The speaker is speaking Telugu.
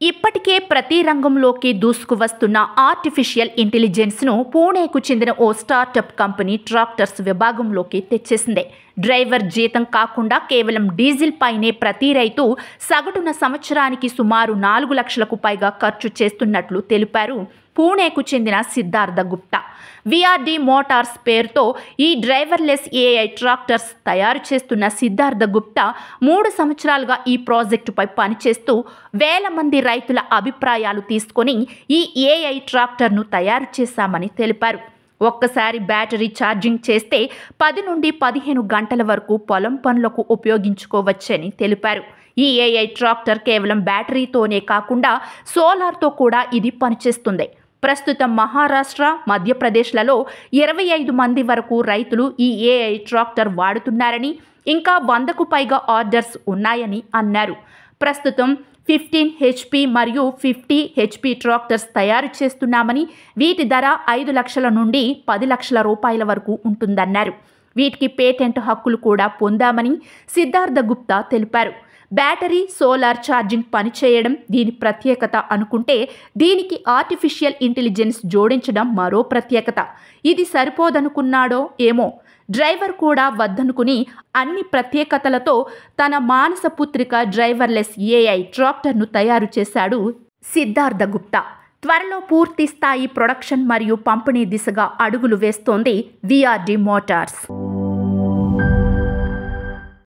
и ఇప్పటికే ప్రతి రంగంలోకి దూసుకువస్తున్న ఆర్టిఫిషియల్ ఇంటెలిజెన్స్ను పూణేకు చెందిన ఓ స్టార్టప్ కంపెనీ ట్రాక్టర్స్ విభాగంలోకి తెచ్చేసింది డ్రైవర్ జీతం కాకుండా కేవలం డీజిల్ పైనే ప్రతి రైతు సగటున సంవత్సరానికి సుమారు నాలుగు లక్షలకు పైగా ఖర్చు చేస్తున్నట్లు తెలిపారు పూణేకు చెందిన సిద్ధార్థ గుప్తా విఆర్డి మోటార్స్ పేరుతో ఈ డ్రైవర్లెస్ ఏఐ ట్రాక్టర్స్ తయారు చేస్తున్న సిద్ధార్థ గుప్తా మూడు సంవత్సరాలుగా ఈ ప్రాజెక్టుపై పనిచేస్తూ వేల మంది రైతుల నిపుణుల అభిప్రాయాలు తీసుకొని ఈ ఏఐ ట్రాక్టర్ను తయారు చేశామని తెలిపారు ఒక్కసారి బ్యాటరీ ఛార్జింగ్ చేస్తే పది నుండి పదిహేను గంటల వరకు పొలం పనులకు ఉపయోగించుకోవచ్చని తెలిపారు ఈ ఏఐ ట్రాక్టర్ కేవలం బ్యాటరీతోనే కాకుండా సోలార్తో కూడా ఇది పనిచేస్తుంది ప్రస్తుతం మహారాష్ట్ర మధ్యప్రదేశ్లలో ఇరవై ఐదు మంది వరకు రైతులు ఈ ఏఐ ట్రాక్టర్ వాడుతున్నారని ఇంకా వందకు పైగా ఆర్డర్స్ ఉన్నాయని అన్నారు ప్రస్తుతం ఫిఫ్టీన్ హెచ్పి మరియు ఫిఫ్టీ హెచ్పి ట్రాక్టర్స్ తయారు చేస్తున్నామని వీటి ధర ఐదు లక్షల నుండి పది లక్షల రూపాయల వరకు ఉంటుందన్నారు వీటికి పేటెంట్ హక్కులు కూడా పొందామని సిద్ధార్థ గుప్తా తెలిపారు బ్యాటరీ సోలార్ ఛార్జింగ్ పనిచేయడం దీని ప్రత్యేకత అనుకుంటే దీనికి ఆర్టిఫిషియల్ ఇంటెలిజెన్స్ జోడించడం మరో ప్రత్యేకత ఇది సరిపోదనుకున్నాడో ఏమో డ్రైవర్ కూడా వద్దనుకుని అన్ని ప్రత్యేకతలతో తన మానసపుత్రిక డ్రైవర్లెస్ ఏఐ ట్రాక్టర్ను తయారు చేశాడు సిద్ధార్థ గుప్తా త్వరలో పూర్తి స్థాయి ప్రొడక్షన్ మరియు పంపిణీ దిశగా అడుగులు వేస్తోంది విఆర్డి మోటార్స్